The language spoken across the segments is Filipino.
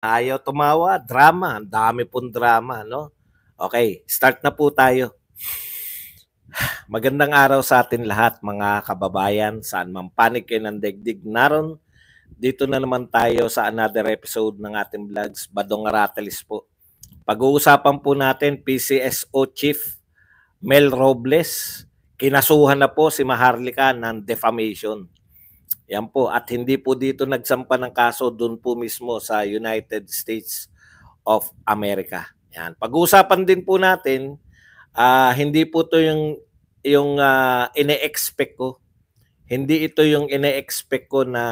Ayaw tumawa, drama, ang dami pong drama, no? Okay, start na po tayo. Magandang araw sa atin lahat mga kababayan, saan man panig kayo ng digdig naron. Dito na naman tayo sa another episode ng ating vlogs, Badong Rattles po. Pag-uusapan po natin PCSO Chief Mel Robles, kinasuhan na po si Maharlika ng defamation. Yan po. At hindi po dito nagsampa ng kaso doon po mismo sa United States of America. Yan. Pag-uusapan din po natin, uh, hindi po to yung, yung uh, ine-expect ko. Hindi ito yung ine-expect ko na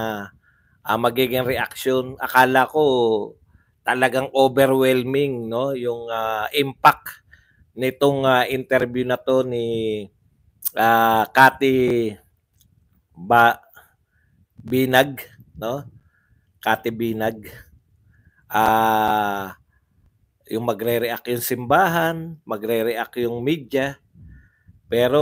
uh, magiging reaction. Akala ko talagang overwhelming no yung uh, impact nitong uh, interview na to ni uh, Kati ba Binag, no? Kati Binag. Ah, uh, yung magre-react yung simbahan, magre-react yung media. Pero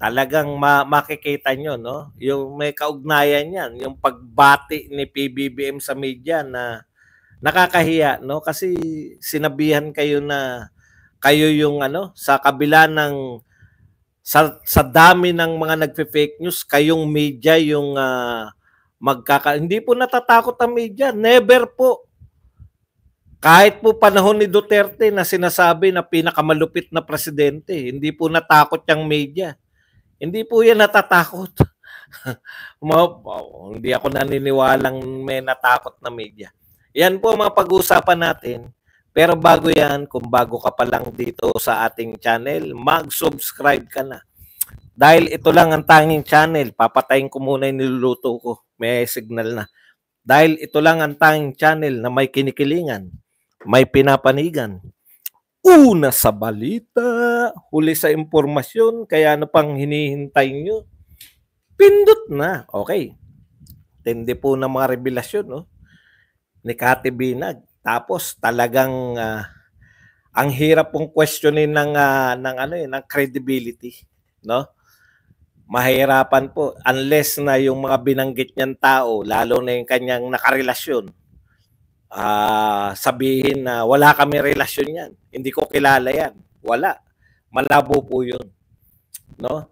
talagang ma- makikita nyo, no? Yung may kaugnayan yan, yung pagbati ni PBBM sa media na nakakahiya, no? Kasi sinabihan kayo na kayo yung ano, sa kabila ng sa, sa dami ng mga nagfe-fake news, kayong media yung uh, magkaka hindi po natatakot ang media, never po. Kahit po panahon ni Duterte na sinasabi na pinakamalupit na presidente, hindi po natakot yung media. Hindi po yan natatakot. hindi ako naniniwalang may natakot na media. Yan po mga pag-uusapan natin. Pero bago yan, kung bago ka pa lang dito sa ating channel, mag-subscribe ka na. Dahil ito lang ang tanging channel, papatayin ko muna yung niluluto ko may signal na. Dahil ito lang ang tanging channel na may kinikilingan, may pinapanigan. Una sa balita, huli sa impormasyon, kaya ano pang hinihintay nyo? Pindot na. Okay. Tindi po ng mga revelasyon no? ni Kati Binag. Tapos talagang uh, ang hirap pong questionin ng uh, ng ano eh, ng credibility, no? mahirapan po unless na yung mga binanggit niyang tao, lalo na yung kanyang nakarelasyon, uh, sabihin na wala kami relasyon yan. Hindi ko kilala yan. Wala. Malabo po yun. No?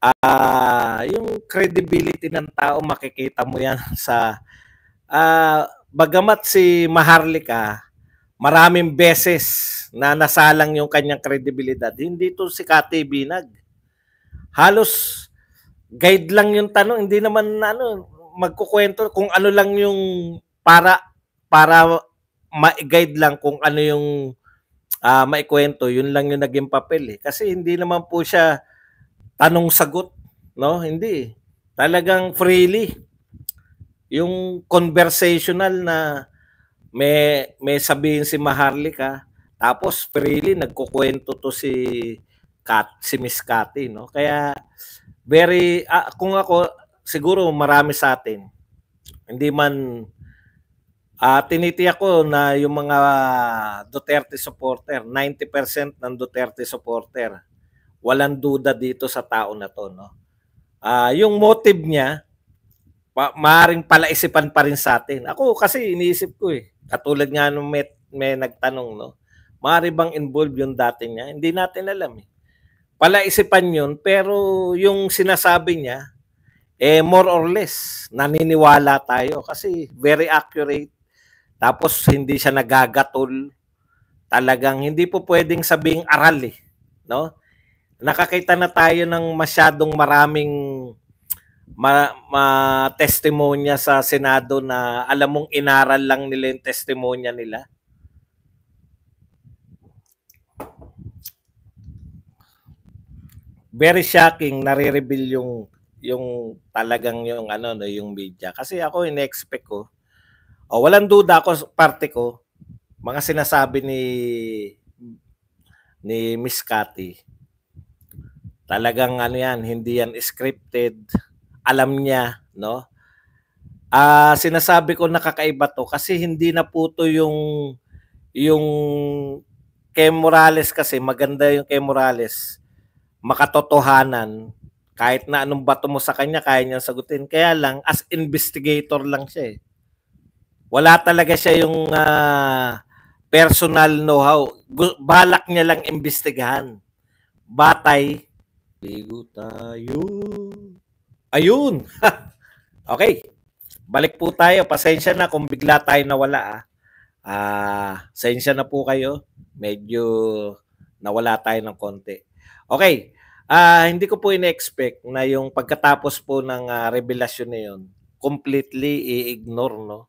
Uh, yung credibility ng tao, makikita mo yan sa... Uh, bagamat si Maharlika, maraming beses na nasalang yung kanyang kredibilidad, hindi to si Kati Binag halos guide lang yung tanong, hindi naman ano, magkukwento kung ano lang yung para para ma-guide lang kung ano yung uh, maikwento, yun lang yung naging papel eh. Kasi hindi naman po siya tanong sagot, no? Hindi. Talagang freely yung conversational na may may sabihin si Maharlika tapos freely nagkukwento to si Kat si Miss Cathy no kaya very uh, kung ako siguro marami sa atin hindi man uh, ah, tinitiyak ko na yung mga Duterte supporter 90% ng Duterte supporter walang duda dito sa tao na to no uh, yung motive niya pa, maaring palaisipan pa rin sa atin ako kasi iniisip ko eh katulad nga nung may, may nagtanong no maari bang involved yung dating niya hindi natin alam eh palaisipan yun, pero yung sinasabi niya, eh more or less, naniniwala tayo kasi very accurate. Tapos hindi siya nagagatol. Talagang hindi po pwedeng sabing aral eh. No? Nakakita na tayo ng masyadong maraming ma, ma testimonya sa Senado na alam mong inaral lang nila yung testimonya nila. very shocking nare-reveal yung yung talagang yung ano no yung media kasi ako inexpect ko oh, walang duda ako parte ko mga sinasabi ni ni Miss Cathy talagang ano yan hindi yan scripted alam niya no ah uh, sinasabi ko nakakaiba to kasi hindi na po to yung yung kay Morales kasi maganda yung kay Morales makatotohanan kahit na anong bato mo sa kanya, kaya niyang sagutin. Kaya lang, as investigator lang siya eh. Wala talaga siya yung uh, personal know-how. Balak niya lang imbestigahan. Batay. Ligo tayo. Ayun. okay. Balik po tayo. Pasensya na kung bigla tayo nawala. Ah. Uh, na po kayo. Medyo nawala tayo ng konti. Okay. Uh, hindi ko po in-expect na yung pagkatapos po ng uh, revelasyon na yun, completely i-ignore, no?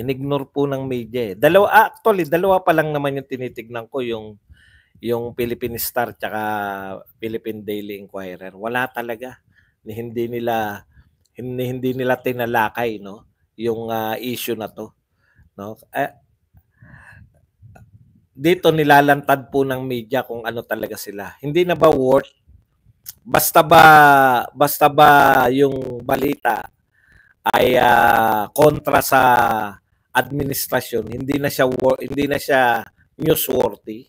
Inignore po ng media. Eh. Dalawa, ah, actually, dalawa pa lang naman yung tinitignan ko, yung yung Philippine Star tsaka Philippine Daily Inquirer. Wala talaga. Ni Hindi nila hindi, hindi nila tinalakay no yung uh, issue na to no uh, dito nilalantad po ng media kung ano talaga sila. Hindi na ba worth basta ba basta ba yung balita ay uh, kontra sa administrasyon, hindi na siya hindi na siya newsworthy.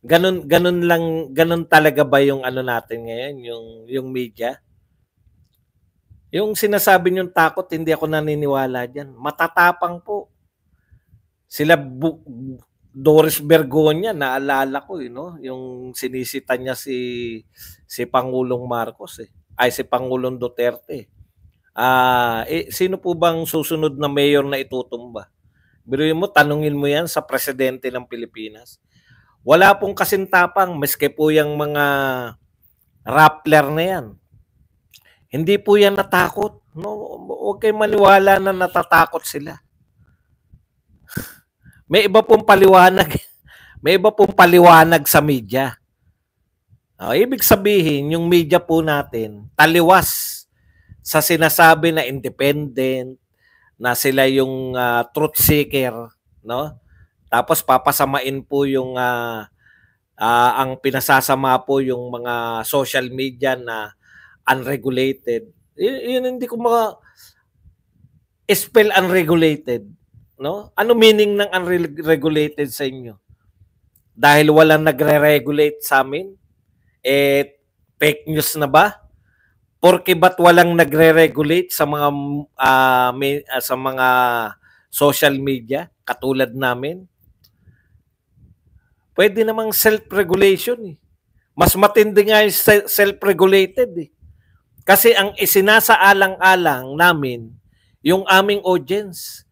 Ganun ganun lang ganun talaga ba yung ano natin ngayon, yung yung media? Yung sinasabi niyong takot, hindi ako naniniwala diyan. Matatapang po. Sila bu- Doris Bergonia, naalala ko eh, no? yung sinisita niya si, si Pangulong Marcos, eh. ay si Pangulong Duterte. Ah, eh, sino po bang susunod na mayor na itutumba? Biruin mo, tanungin mo yan sa presidente ng Pilipinas. Wala pong kasintapang, meske po yung mga rappler na yan. Hindi po yan natakot. No? Huwag kayong maniwala na natatakot sila may iba pong paliwanag. May iba pong paliwanag sa media. Oh, ibig sabihin, yung media po natin, taliwas sa sinasabi na independent, na sila yung uh, truth seeker, no? Tapos papasamain po yung uh, uh, ang pinasasama po yung mga social media na unregulated. Y- yun hindi ko maka spell unregulated. No? Ano meaning ng unregulated sa inyo? Dahil walang nagre-regulate sa amin? Eh, fake news na ba? Porke ba't walang nagre-regulate sa mga uh, ah, may, uh, sa mga social media katulad namin? Pwede namang self-regulation eh. Mas matindi nga yung self-regulated eh. Kasi ang isinasaalang-alang namin, yung aming audience,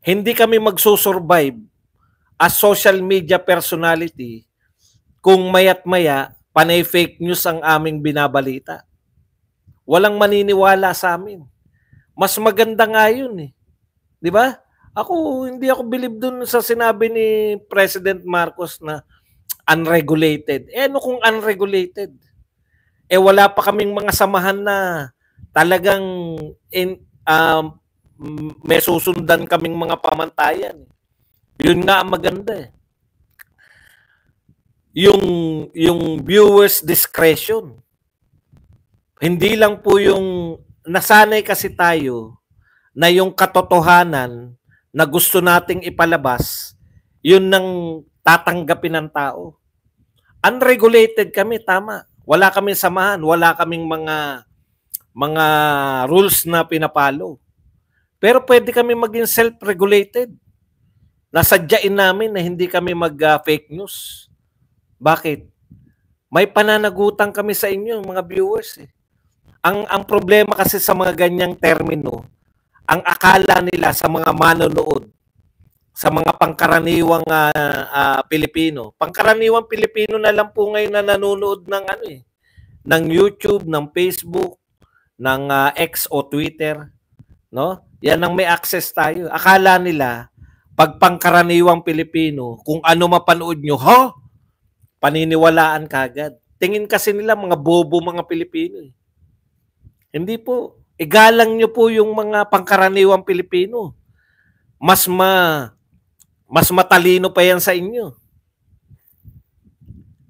hindi kami magsusurvive as social media personality kung mayat maya panay fake news ang aming binabalita. Walang maniniwala sa amin. Mas maganda nga yun eh. 'Di ba? Ako hindi ako believe dun sa sinabi ni President Marcos na unregulated. Eh ano kung unregulated? Eh wala pa kaming mga samahan na talagang in, um, may susundan kaming mga pamantayan. Eh. Yun nga ang maganda. Eh. Yung yung viewers discretion. Hindi lang po yung nasanay kasi tayo na yung katotohanan na gusto nating ipalabas, yun nang tatanggapin ng tao. Unregulated kami, tama. Wala kaming samahan, wala kaming mga mga rules na pinapalo. Pero pwede kami maging self-regulated. Nasadyain namin na hindi kami mag-fake ah, uh, news. Bakit? May pananagutan kami sa inyo, mga viewers. Eh. Ang, ang problema kasi sa mga ganyang termino, ang akala nila sa mga manonood, sa mga pangkaraniwang uh, uh, Pilipino. Pangkaraniwang Pilipino na lang po ngayon na nanonood ng ano eh, ng YouTube, ng Facebook, ng uh, X o Twitter, no? Yan ang may access tayo. Akala nila, pag pangkaraniwang Pilipino, kung ano mapanood nyo, ha? paniniwalaan kagad. Tingin kasi nila mga bobo mga Pilipino. Eh. Hindi po. Igalang nyo po yung mga pangkaraniwang Pilipino. Mas ma mas matalino pa yan sa inyo.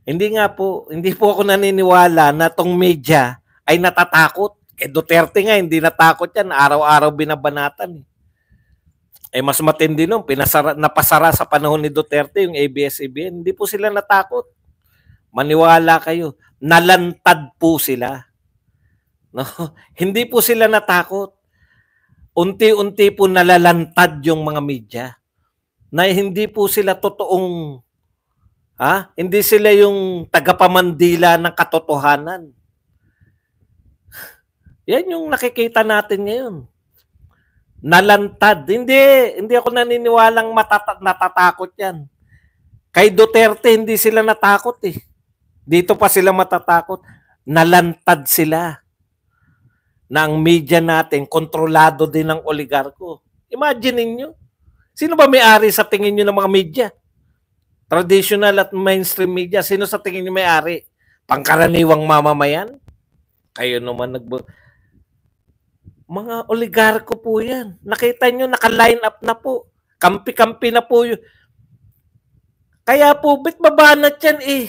Hindi nga po, hindi po ako naniniwala na tong media ay natatakot eh Duterte nga, hindi natakot yan. Araw-araw binabanatan. Eh. eh mas matindi nun, pinasara, napasara sa panahon ni Duterte yung ABS-CBN. Hindi po sila natakot. Maniwala kayo. Nalantad po sila. No? Hindi po sila natakot. Unti-unti po nalalantad yung mga media na hindi po sila totoong ha? Hindi sila yung tagapamandila ng katotohanan. Yan yung nakikita natin ngayon. Nalantad. Hindi, hindi ako naniniwalang matata- natatakot yan. Kay Duterte, hindi sila natakot eh. Dito pa sila matatakot. Nalantad sila na ang media natin kontrolado din ng oligarko. Imagine ninyo. Sino ba may-ari sa tingin nyo ng mga media? Traditional at mainstream media, sino sa tingin nyo may-ari? Pangkaraniwang mamamayan? Kayo naman nagbo... Mga oligarko po yan. Nakita nyo, naka-line up na po. Kampi-kampi na po yun. Kaya po, bit mabanat yan eh.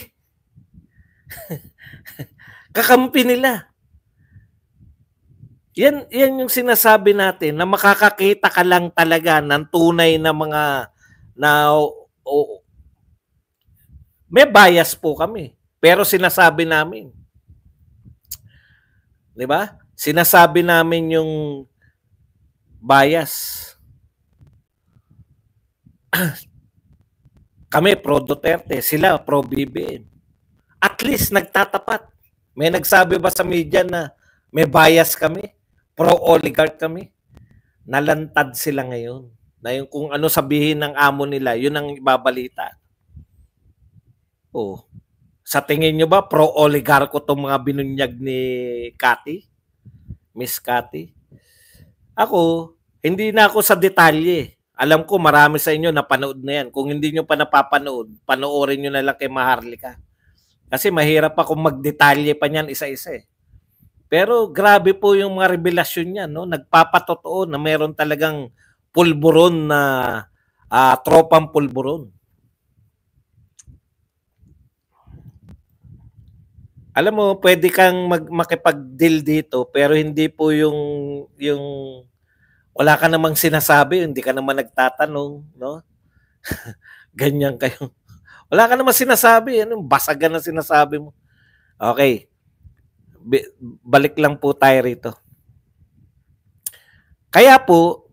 Kakampi nila. Yan, yan yung sinasabi natin na makakakita ka lang talaga ng tunay na mga na o, o, may bias po kami. Pero sinasabi namin. 'Di ba? Sinasabi namin yung bias. Kami pro Duterte, sila pro BBM. At least nagtatapat. May nagsabi ba sa media na may bias kami? Pro oligarch kami? Nalantad sila ngayon. Na yung kung ano sabihin ng amo nila, yun ang ibabalita. Oh. Sa tingin nyo ba, pro-oligarko itong mga binunyag ni Cathy? Miss Cathy. Ako, hindi na ako sa detalye. Alam ko marami sa inyo napanood na yan. Kung hindi nyo pa napapanood, panoorin nyo na lang kay Maharlika. Kasi mahirap ako magdetalye pa niyan isa-isa eh. Pero grabe po yung mga revelasyon niya. No? Nagpapatotoo na meron talagang pulburon na uh, tropang pulburon. alam mo, pwede kang mag, makipag-deal dito pero hindi po yung yung wala ka namang sinasabi, hindi ka naman nagtatanong, no? Ganyan kayo. Wala ka namang sinasabi, ano, basagan na sinasabi mo. Okay. B- balik lang po tayo rito. Kaya po,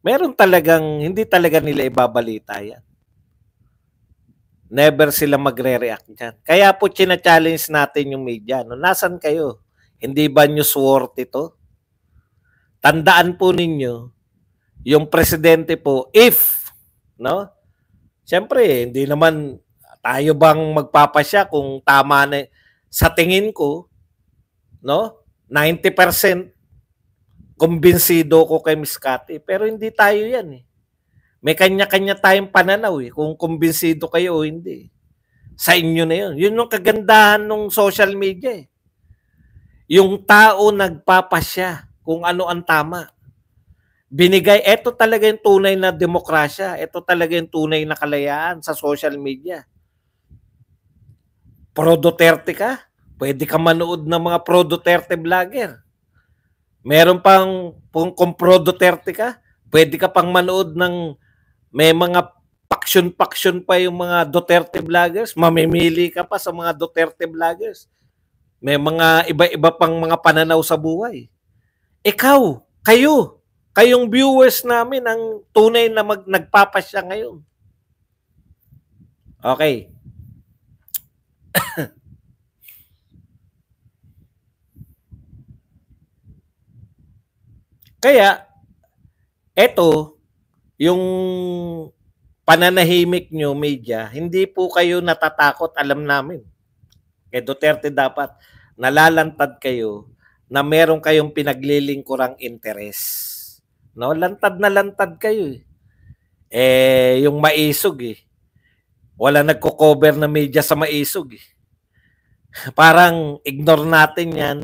meron talagang, hindi talaga nila ibabalita yan. Never sila magre-react dyan. Kaya po china-challenge natin yung media. No? Nasaan kayo? Hindi ba newsworth ito? Tandaan po ninyo, yung presidente po, if, no? Siyempre, hindi naman tayo bang magpapasya kung tama na, sa tingin ko, no? 90% kumbinsido ko kay Miss Cathy, pero hindi tayo yan eh. May kanya-kanya tayong pananaw eh, kung kumbinsido kayo o hindi. Sa inyo na yun. Yun yung kagandahan ng social media eh. Yung tao nagpapasya kung ano ang tama. Binigay, eto talaga yung tunay na demokrasya. Eto talaga yung tunay na kalayaan sa social media. Pro Duterte ka, pwede ka manood ng mga pro Duterte vlogger. Meron pang kung, kung pro Duterte ka, pwede ka pang manood ng may mga faction-faction pa yung mga Duterte vloggers. Mamimili ka pa sa mga Duterte vloggers. May mga iba-iba pang mga pananaw sa buhay. Ikaw, kayo, kayong viewers namin ang tunay na mag, nagpapasya ngayon. Okay. Kaya, eto, yung pananahimik nyo, media, hindi po kayo natatakot, alam namin. Kay eh, Duterte dapat nalalantad kayo na meron kayong pinaglilingkurang interes. No, lantad na lantad kayo eh. eh yung maisog eh. Wala nagko-cover na media sa maisog eh. Parang ignore natin yan.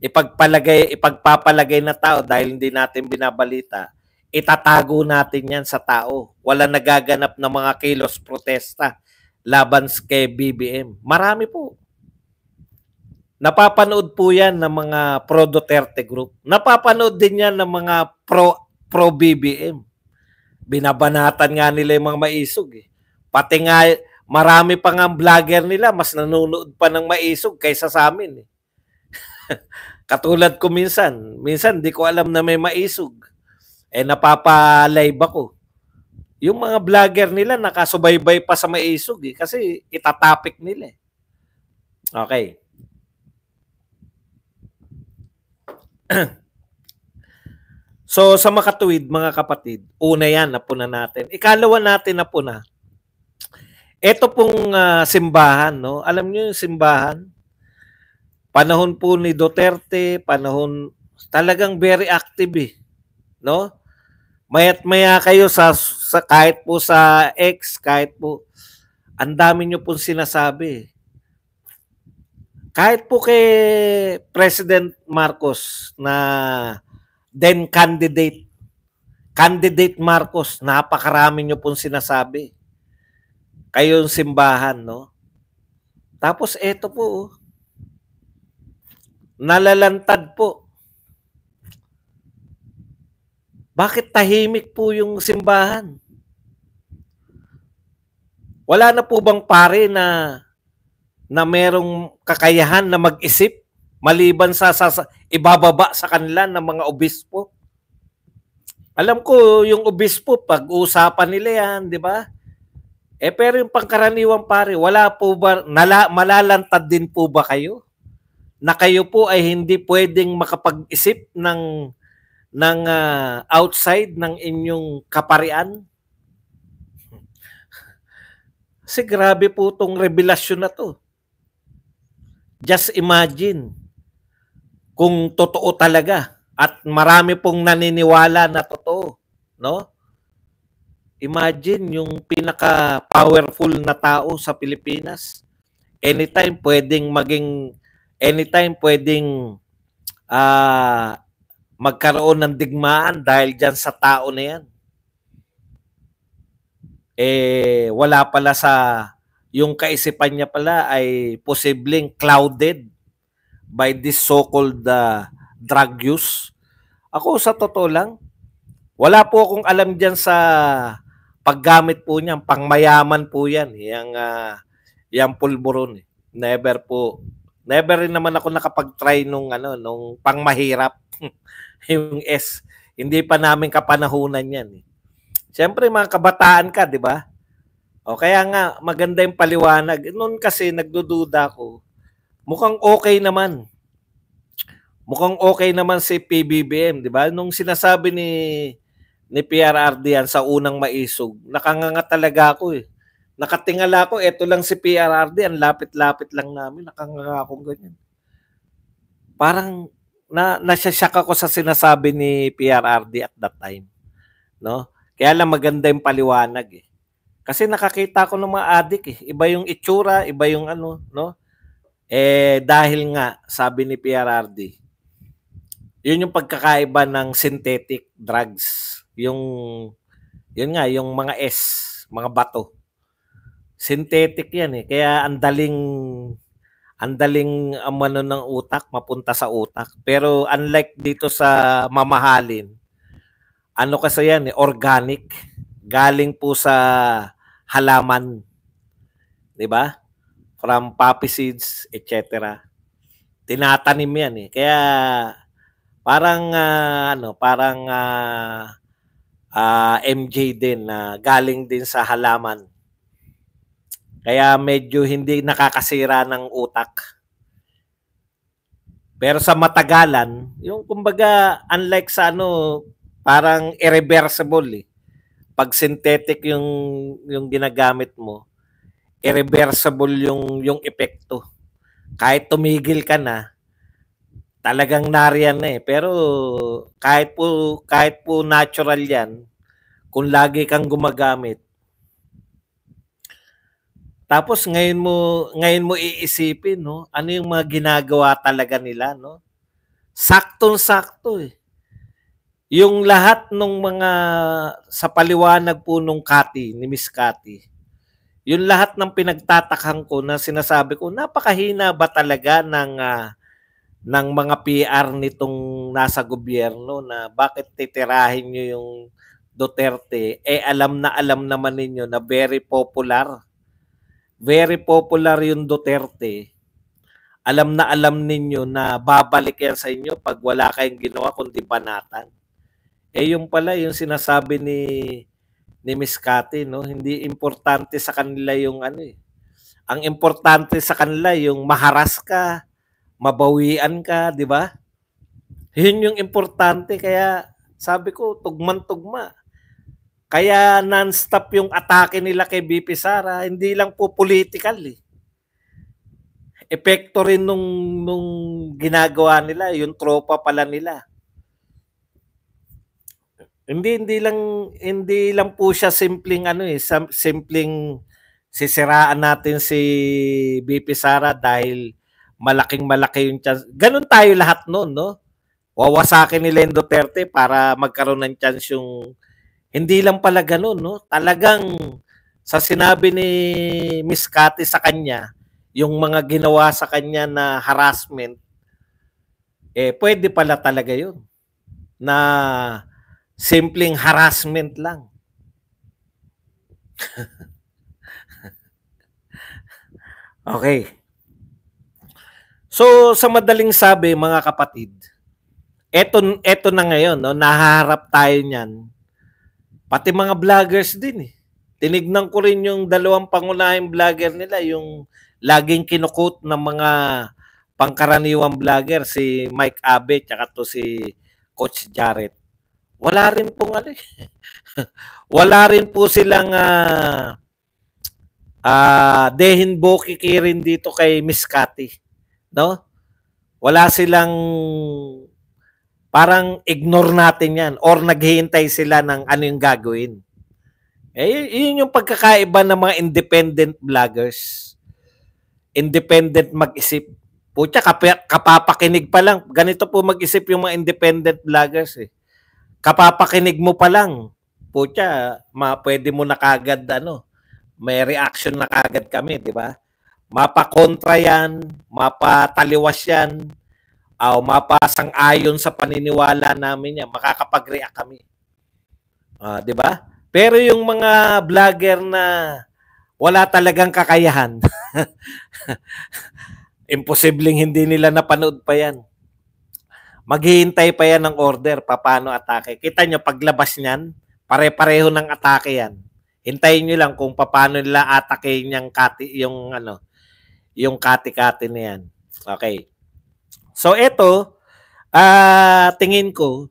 Ipagpalagay, ipagpapalagay na tao dahil hindi natin binabalita itatago natin yan sa tao. Wala nagaganap na mga kilos protesta laban kay BBM. Marami po. Napapanood po yan ng mga pro-Duterte group. Napapanood din yan ng mga pro, pro-BBM. Binabanatan nga nila yung mga maisog. Eh. Pati nga, marami pa nga vlogger nila, mas nanonood pa ng maisog kaysa sa amin. Eh. Katulad ko minsan. Minsan, di ko alam na may maisog eh napapalive ako. Yung mga vlogger nila nakasubaybay pa sa maisog eh, kasi itatopic nila eh. Okay. so sa makatuwid mga kapatid, una yan na puna natin. Ikalawa natin na puna. Ito pong uh, simbahan, no? Alam niyo yung simbahan? Panahon po ni Duterte, panahon talagang very active eh, no? Mayat maya kayo sa, sa kahit po sa ex, kahit po ang dami niyo pong sinasabi. Kahit po kay President Marcos na then candidate, candidate Marcos, napakarami niyo pong sinasabi. Kayong simbahan, no? Tapos eto po, oh. nalalantad po Bakit tahimik po yung simbahan? Wala na po bang pare na na merong kakayahan na mag-isip maliban sa, sa, sa ibababa sa kanila ng mga obispo? Alam ko yung obispo pag usapan nila yan, di ba? Eh pero yung pangkaraniwang pare, wala po ba nala, malalantad din po ba kayo? Na kayo po ay hindi pwedeng makapag-isip ng ng uh, outside ng inyong kaparian? Kasi grabe po itong revelasyon na to. Just imagine kung totoo talaga at marami pong naniniwala na totoo, no? Imagine yung pinaka-powerful na tao sa Pilipinas. Anytime pwedeng maging anytime pwedeng uh, magkaroon ng digmaan dahil dyan sa tao na yan. Eh, wala pala sa, yung kaisipan niya pala ay posibleng clouded by this so-called uh, drug use. Ako sa totoo lang, wala po akong alam diyan sa paggamit po niya, pangmayaman po 'yan, yang uh, yang pulburon. Never po. Never rin naman ako nakapag-try nung ano, nung pangmahirap. yung S. Hindi pa namin kapanahunan yan. Eh. Siyempre, mga kabataan ka, di ba? O kaya nga, maganda yung paliwanag. Noon kasi, nagdududa ko. Mukhang okay naman. Mukhang okay naman si PBBM, di ba? Nung sinasabi ni ni PRRD yan sa unang maisog, nakanganga talaga ako eh. Nakatingala ako, eto lang si PRRD, ang lapit-lapit lang namin, nakanganga akong ganyan. Parang na nasasyak ako sa sinasabi ni PRRD at that time. No? Kaya lang maganda yung paliwanag eh. Kasi nakakita ko ng mga adik eh. Iba yung itsura, iba yung ano, no? Eh dahil nga sabi ni PRRD, yun yung pagkakaiba ng synthetic drugs. Yung yun nga yung mga S, mga bato. Synthetic 'yan eh. Kaya ang daling ang daling amano ah, ng utak, mapunta sa utak. Pero unlike dito sa mamahalin, ano kasi yan, eh, organic. Galing po sa halaman. 'Di ba? From poppy seeds, etc. Tinatanim 'yan eh. Kaya parang uh, ano, parang uh, ah, uh, MJ din na uh, galing din sa halaman. Kaya medyo hindi nakakasira ng utak. Pero sa matagalan, yung kumbaga unlike sa ano, parang irreversible eh. Pag synthetic yung yung ginagamit mo, irreversible yung yung epekto. Kahit tumigil ka na, talagang nariyan na eh. Pero kahit po kahit po natural 'yan, kung lagi kang gumagamit, tapos ngayon mo ngayon mo iisipin no, ano yung mga ginagawa talaga nila no? Saktong-sakto eh. Yung lahat ng mga sa paliwanag po nung Kati, ni Miss Kati, yung lahat ng pinagtatakang ko na sinasabi ko, napakahina ba talaga ng uh, ng mga PR nitong nasa gobyerno na bakit titirahin niyo yung Duterte, eh alam na alam naman ninyo na very popular very popular yung Duterte, alam na alam ninyo na babalik yan sa inyo pag wala kayong ginawa kundi banatan. Eh yung pala yung sinasabi ni ni Miss Cathy, no? Hindi importante sa kanila yung ano eh. Ang importante sa kanila yung maharas ka, mabawian ka, di ba? Yun yung importante kaya sabi ko tugman-tugma. Kaya non-stop yung atake nila kay BP Sara, hindi lang po political eh. Epekto rin nung, nung ginagawa nila, yung tropa pala nila. Hindi hindi lang hindi lang po siya simpleng ano eh, simpleng sisiraan natin si BP Sara dahil malaking malaki yung chance. Ganun tayo lahat noon, no? Wawasakin nila yung Duterte para magkaroon ng chance yung hindi lang pala ganun, no? Talagang sa sinabi ni Miss Cathy sa kanya, yung mga ginawa sa kanya na harassment, eh pwede pala talaga yun. Na simpleng harassment lang. okay. So sa madaling sabi mga kapatid, eto eto na ngayon no nahaharap tayo niyan Pati mga vloggers din eh. Tinignan ko rin yung dalawang pangunahing vlogger nila, yung laging kinukot ng mga pangkaraniwang vlogger, si Mike Abe, tsaka to si Coach Jarrett. Wala rin pong ano eh. Wala rin po silang uh, uh, dehin boki rin dito kay Miss Cathy. No? Wala silang Parang ignore natin yan or naghihintay sila ng ano yung gagawin. Eh, yun yung pagkakaiba ng mga independent vloggers. Independent mag-isip. Putya, kap- kapapakinig pa lang. Ganito po mag-isip yung mga independent vloggers eh. Kapapakinig mo pa lang. Putya, ma, pwede mo na kagad ano, may reaction na kagad kami, di ba? Mapakontra yan, mapataliwas yan, uh, mapasang-ayon sa paniniwala namin yan, makakapag-react kami. Uh, 'di ba? Pero yung mga vlogger na wala talagang kakayahan. Imposibleng hindi nila napanood pa yan. Maghihintay pa yan ng order, paano atake. Kita nyo, paglabas niyan, pare-pareho ng atake yan. Hintayin nyo lang kung paano nila atake yung kati, yung ano, yung kati-kati na yan. Okay. So ito, uh, ah, tingin ko,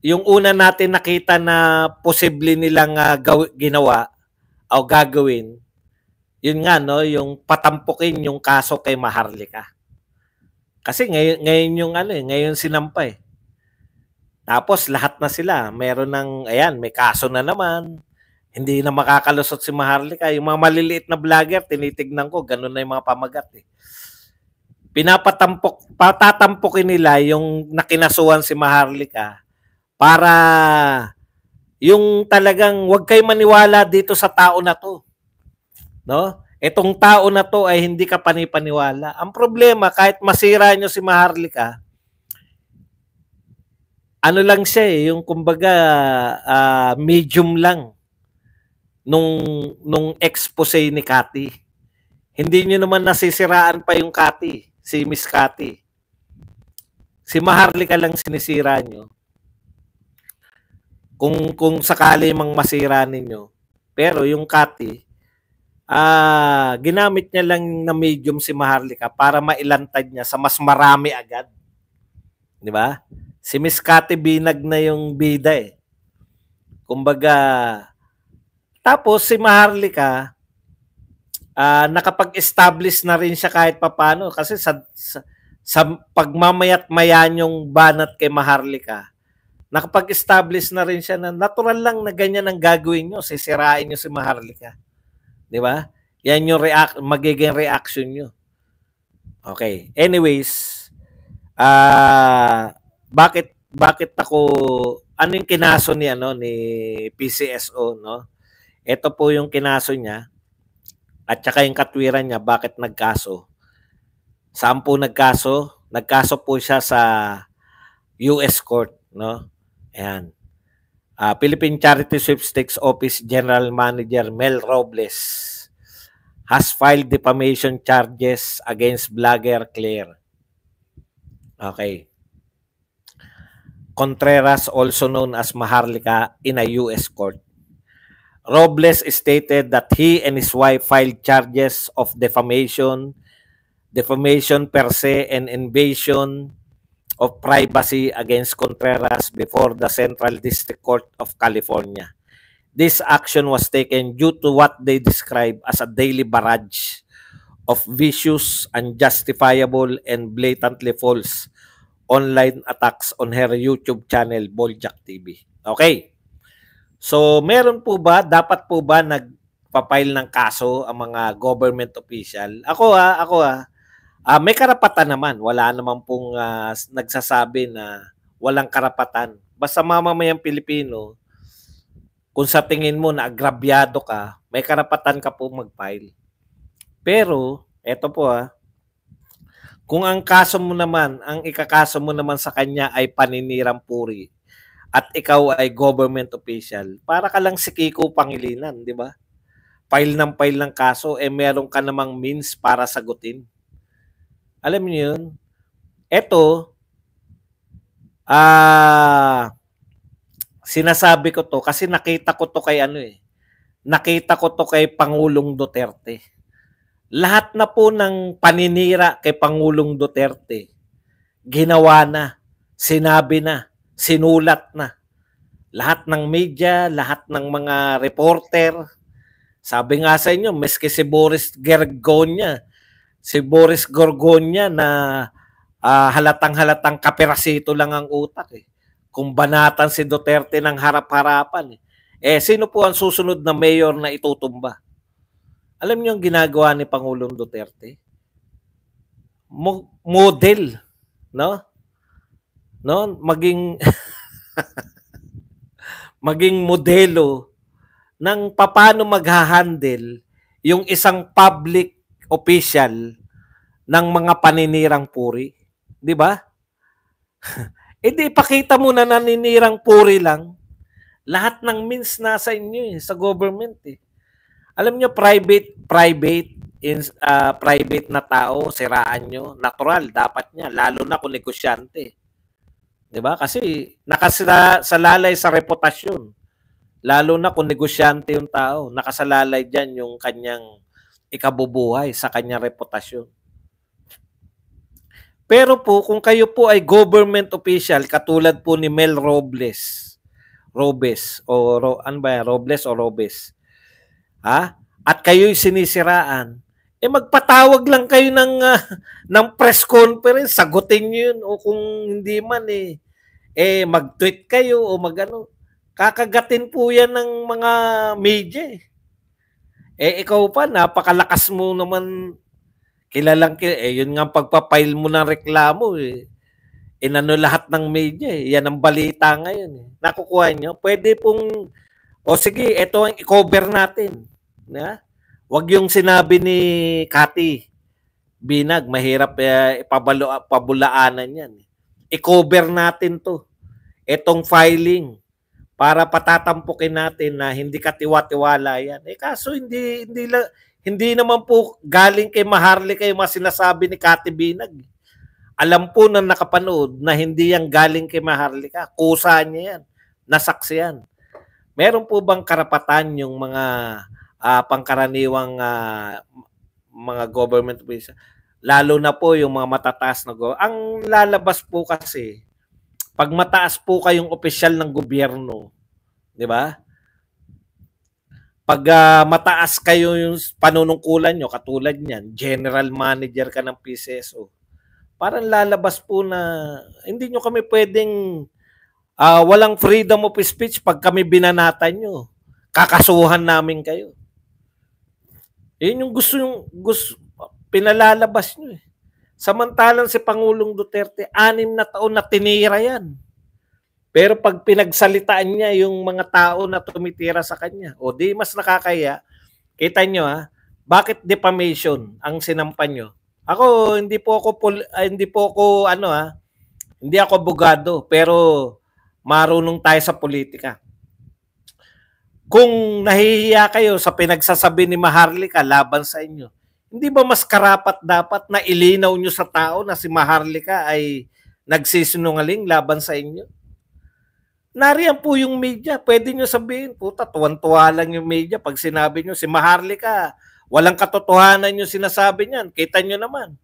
yung una natin nakita na posible nilang uh, gaw- ginawa o gagawin, yun nga, no, yung patampukin yung kaso kay Maharlika. Kasi ngayon, ngayon yung ano eh, ngayon sinampay. Eh. Tapos lahat na sila, meron ng, ayan, may kaso na naman. Hindi na makakalusot si Maharlika. Yung mga maliliit na vlogger, tinitignan ko, ganun na yung mga pamagat eh pinapatampok, patatampokin nila yung nakinasuhan si Maharlika para yung talagang wag kayo maniwala dito sa tao na to. No? Etong tao na to ay hindi ka panipaniwala. Ang problema, kahit masira nyo si Maharlika, ano lang siya eh, yung kumbaga uh, medium lang nung, nung expose ni Cathy. Hindi niyo naman nasisiraan pa yung Cathy si Miss Cathy. Si Maharlika lang sinisira nyo. Kung, kung sakali mang masira ninyo. Pero yung Cathy, ah, ginamit niya lang na medium si Maharlika para mailantad niya sa mas marami agad. Di ba? Si Miss Cathy binag na yung bida eh. Kumbaga, tapos si Maharlika, uh, nakapag-establish na rin siya kahit papano kasi sa, sa, sa pagmamayat-maya yung banat kay Maharlika, nakapag-establish na rin siya na natural lang na ganyan ang gagawin nyo, sisirain nyo si Maharlika. Di ba? Yan yung react, magiging reaction nyo. Okay. Anyways, ah, uh, bakit bakit ako ano yung kinaso ni ano ni PCSO no? Ito po yung kinaso niya at saka yung katwiran niya bakit nagkaso. Sampu nagkaso, nagkaso po siya sa US court, no? Ayan. Uh, Philippine Charity Sweepstakes Office General Manager Mel Robles has filed defamation charges against blogger Claire. Okay. Contreras, also known as Maharlika, in a U.S. court. Robles stated that he and his wife filed charges of defamation, defamation per se, and invasion of privacy against Contreras before the Central District Court of California. This action was taken due to what they describe as a daily barrage of vicious, unjustifiable, and blatantly false online attacks on her YouTube channel, Boljak TV. Okay. So, meron po ba, dapat po ba nagpapile ng kaso ang mga government official? Ako ha, ako ha, uh, may karapatan naman. Wala naman pong uh, nagsasabi na walang karapatan. Basta mamamayang Pilipino, kung sa tingin mo na agrabyado ka, may karapatan ka po mag Pero, eto po ha, kung ang kaso mo naman, ang ikakaso mo naman sa kanya ay paninirang puri, at ikaw ay government official, para ka lang si Kiko Pangilinan, di ba? File ng file ng kaso, eh meron ka namang means para sagutin. Alam niyo yun? Ito, ah, sinasabi ko to kasi nakita ko to kay ano eh, nakita ko to kay Pangulong Duterte. Lahat na po ng paninira kay Pangulong Duterte, ginawa na, sinabi na, sinulat na. Lahat ng media, lahat ng mga reporter. Sabi nga sa inyo, meski si Boris Gergonya, si Boris Gorgonya na uh, halatang-halatang kaperasito lang ang utak eh. Kung banatan si Duterte ng harap-harapan eh. Eh, sino po ang susunod na mayor na itutumba? Alam niyo ang ginagawa ni Pangulong Duterte? Mo- model, no? no? Maging maging modelo ng paano maghahandle yung isang public official ng mga paninirang puri, 'di ba? e eh, ipakita mo na naninirang puri lang. Lahat ng means nasa inyo eh, sa government eh. Alam nyo, private, private, in, uh, private na tao, siraan nyo. Natural, dapat niya. Lalo na kung negosyante. 'Di ba? Kasi nakasalalay sa reputasyon. Lalo na kung negosyante yung tao, nakasalalay diyan yung kanyang ikabubuhay sa kanyang reputasyon. Pero po, kung kayo po ay government official, katulad po ni Mel Robles, Robes, o ro, ano ba Robles o Robes, ha? At kayo'y sinisiraan, eh magpatawag lang kayo ng uh, ng press conference, sagutin niyo 'yun o kung hindi man eh eh mag-tweet kayo o magano. Kakagatin po 'yan ng mga media. Eh, eh ikaw pa napakalakas mo naman kilalang eh yun nga pagpapail mo ng reklamo eh. Inano lahat ng media eh. Yan ang balita ngayon eh. Nakukuha niyo. Pwede pong o sige, ito ang i-cover natin. Na? Wag yung sinabi ni Kati Binag, mahirap uh, eh, ipabalo, pabulaanan yan. I-cover natin to. Itong filing para patatampukin natin na hindi katiwa-tiwala yan. Eh kaso hindi hindi la, hindi naman po galing kay Maharlika yung mga sinasabi ni Kati Binag. Alam po na nakapanood na hindi yan galing kay Maharlika. Kusa niya yan. Nasaksiyan. Meron po bang karapatan yung mga uh, pangkaraniwang uh, mga government officials, lalo na po yung mga matataas na government. Ang lalabas po kasi, pag mataas po kayong opisyal ng gobyerno, di ba? Pag uh, mataas kayo yung panunungkulan nyo, katulad niyan, general manager ka ng PCSO, parang lalabas po na hindi nyo kami pwedeng uh, walang freedom of speech pag kami binanatan nyo. Kakasuhan namin kayo. Eh, yun yung gusto yung gusto, pinalalabas nyo eh. Samantalang si Pangulong Duterte, anim na taon na tinira yan. Pero pag pinagsalitaan niya yung mga tao na tumitira sa kanya, o di mas nakakaya, kita nyo ha, ah, bakit defamation ang sinampan nyo? Ako, hindi po ako, pol- ah, hindi po ako, ano ha, ah, hindi ako abogado, pero marunong tayo sa politika kung nahihiya kayo sa pinagsasabi ni Maharlika laban sa inyo, hindi ba mas karapat dapat na ilinaw nyo sa tao na si Maharlika ay nagsisinungaling laban sa inyo? Nariyan po yung media. Pwede nyo sabihin, puta, tuwan-tuwa lang yung media pag sinabi nyo, si Maharlika, walang katotohanan yung sinasabi niyan. Kita nyo naman.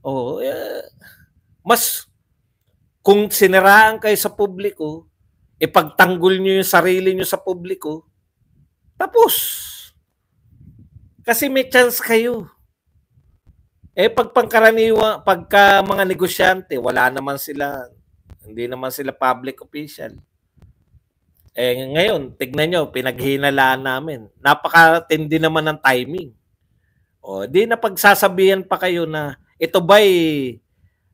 Oh, eh, mas kung siniraan kayo sa publiko, ipagtanggol nyo yung sarili nyo sa publiko, tapos. Kasi may chance kayo. Eh pag pangkaraniwa, pagka mga negosyante, wala naman sila, hindi naman sila public official. Eh ngayon, tignan nyo, pinaghinalaan namin. Napakatindi naman ng timing. O, di na pagsasabihan pa kayo na ito ba'y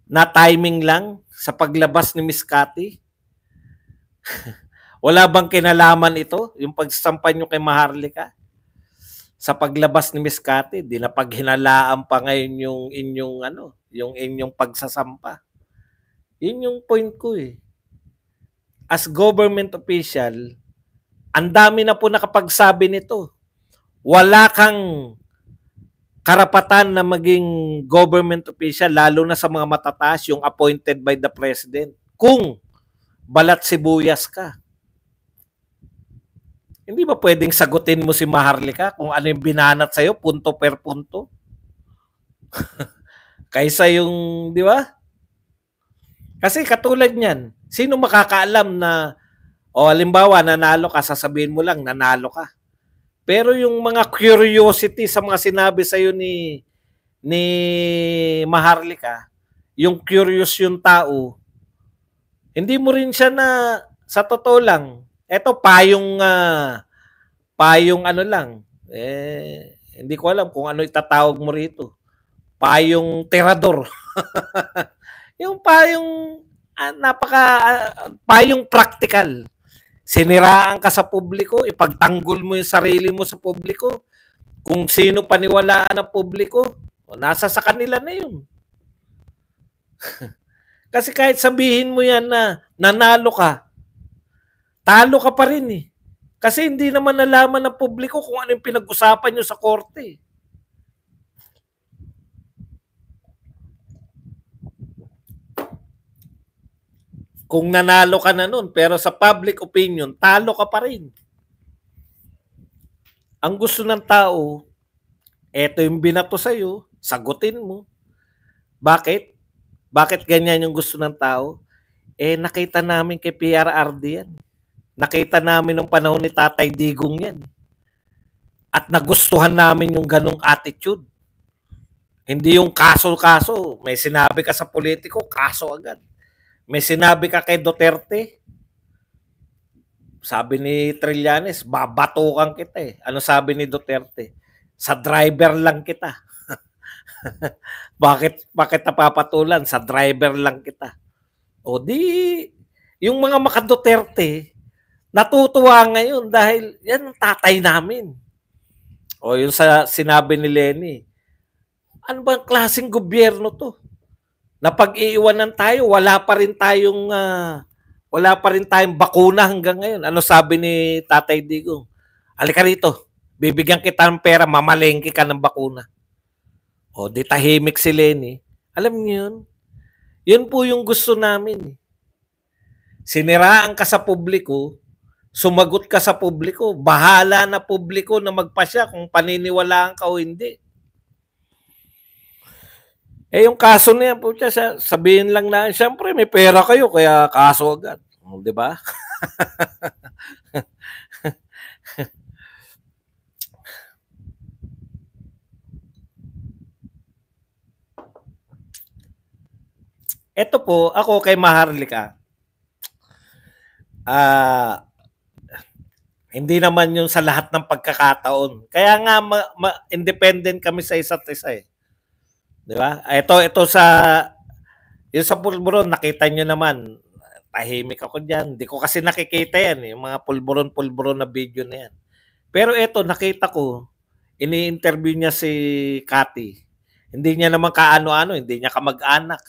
na timing lang sa paglabas ni Miss Cathy? Wala bang kinalaman ito? Yung pagsasampan nyo kay Maharlika? Sa paglabas ni Miss Cathy, di na paghinalaan pa ngayon yung inyong, ano, yung inyong pagsasampa. Yun yung point ko eh. As government official, ang dami na po nakapagsabi nito. Wala kang karapatan na maging government official, lalo na sa mga matataas, yung appointed by the president. Kung balat sibuyas ka. Hindi ba pwedeng sagutin mo si Maharlika kung ano yung binanat sa'yo, punto per punto? Kaysa yung, di ba? Kasi katulad niyan, sino makakaalam na, o oh, halimbawa, nanalo ka, sasabihin mo lang, nanalo ka. Pero yung mga curiosity sa mga sinabi sa'yo ni, ni Maharlika, yung curious yung tao, hindi mo rin siya na sa totoo lang, eto payong uh, payong ano lang. Eh hindi ko alam kung ano itatawag mo rito. Payong terador. yung payong ah, napaka ah, payong practical. Siniraan ka sa publiko, ipagtanggol mo yung sarili mo sa publiko. Kung sino paniwalaan ng publiko, nasa sa kanila na yun. Kasi kahit sabihin mo yan na nanalo ka, talo ka pa rin eh. Kasi hindi naman nalaman ng publiko kung ano yung pinag-usapan nyo sa korte. Kung nanalo ka na nun, pero sa public opinion, talo ka pa rin. Ang gusto ng tao, eto yung binato sa'yo, sagutin mo. Bakit? Bakit ganyan yung gusto ng tao? Eh, nakita namin kay PRRD yan. Nakita namin nung panahon ni Tatay Digong yan. At nagustuhan namin yung ganong attitude. Hindi yung kaso-kaso. May sinabi ka sa politiko, kaso agad. May sinabi ka kay Duterte, sabi ni Trillanes, babatukan kita eh. Ano sabi ni Duterte? Sa driver lang kita. bakit bakit napapatulan sa driver lang kita? O di yung mga makaduterte natutuwa ngayon dahil yan ang tatay namin. O yung sa sinabi ni Lenny, ano bang klaseng gobyerno to? Napag-iiwanan tayo, wala pa rin tayong uh, wala pa rin tayong bakuna hanggang ngayon. Ano sabi ni Tatay Digong? Alika rito, bibigyan kita ng pera, mamalengke ka ng bakuna. O, di tahimik si Lenny. Alam niyo yun? Yun po yung gusto namin. Eh. Siniraan ka sa publiko, sumagot ka sa publiko, bahala na publiko na magpasya kung paniniwalaan ka o hindi. Eh yung kaso na yan, putya, sabihin lang na, siyempre may pera kayo, kaya kaso agad. di ba? Ito po, ako kay Maharlika. Ah, uh, hindi naman yung sa lahat ng pagkakataon. Kaya nga ma- ma- independent kami sa isa't isa eh. 'Di ba? Ito ah, ito sa yung sa pulburon nakita niyo naman tahimik ako diyan. Hindi ko kasi nakikita yan, eh. yung mga pulburon-pulburon na video na yan. Pero ito, nakita ko, ini-interview niya si Cathy. Hindi niya naman kaano-ano, hindi niya kamag-anak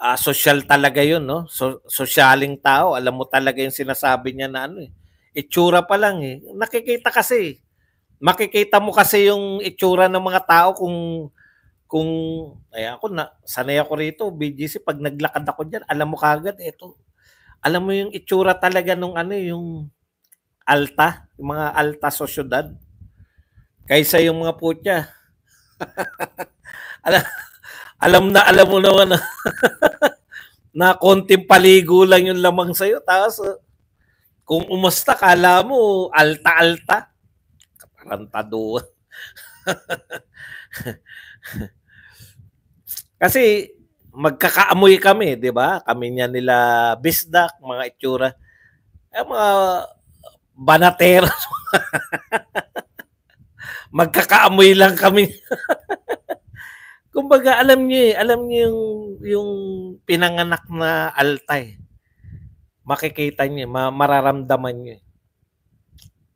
uh, social talaga yun, no? So, socialing tao. Alam mo talaga yung sinasabi niya na ano eh. Itsura pa lang eh. Nakikita kasi. Eh. Makikita mo kasi yung itsura ng mga tao kung kung ay ako na sanay ako rito BGC pag naglakad ako diyan alam mo kagad ito alam mo yung itsura talaga nung ano eh, yung alta yung mga alta sa syudad kaysa yung mga putya alam alam na alam mo naman na, na konting paligo lang yung lamang sa'yo. Tapos, uh, kung umasta, kala mo, alta-alta. Katarantado. Kasi, magkakaamoy kami, di ba? Kami niya nila Bisdak, mga itsura. Eh, mga banatero. magkakaamoy lang kami. Kumbaga, alam niyo eh, alam niyo yung, yung pinanganak na altay. Eh. Makikita niyo, ma- mararamdaman niyo. Eh.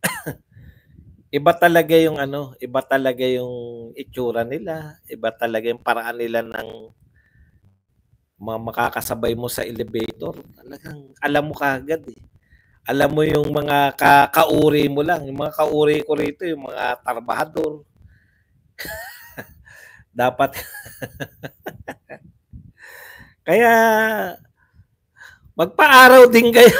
iba talaga yung ano, iba talaga yung itsura nila, iba talaga yung paraan nila ng mga makakasabay mo sa elevator. Talagang alam mo kagad eh. Alam mo yung mga ka- kauri mo lang, yung mga kauri ko rito, yung mga trabahador. Dapat. Kaya, magpa-araw din kayo.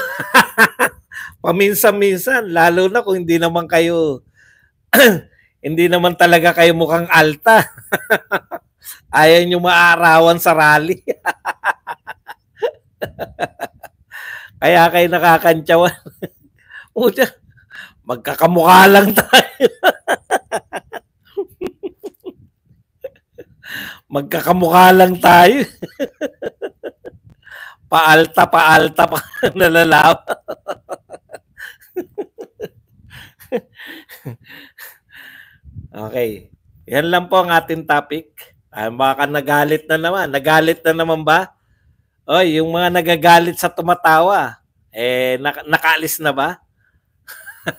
Paminsan-minsan, lalo na kung hindi naman kayo, hindi naman talaga kayo mukhang alta. Ayaw nyo maarawan sa rally. Kaya kayo nakakantsawan. Puta, magkakamukha lang tayo. magkakamukha lang tayo. paalta, paalta pa nalalaman. okay. Yan lang po ang ating topic. Ay, ah, baka nagalit na naman. Nagalit na naman ba? Oy, yung mga nagagalit sa tumatawa, eh, nak- nakaalis na ba?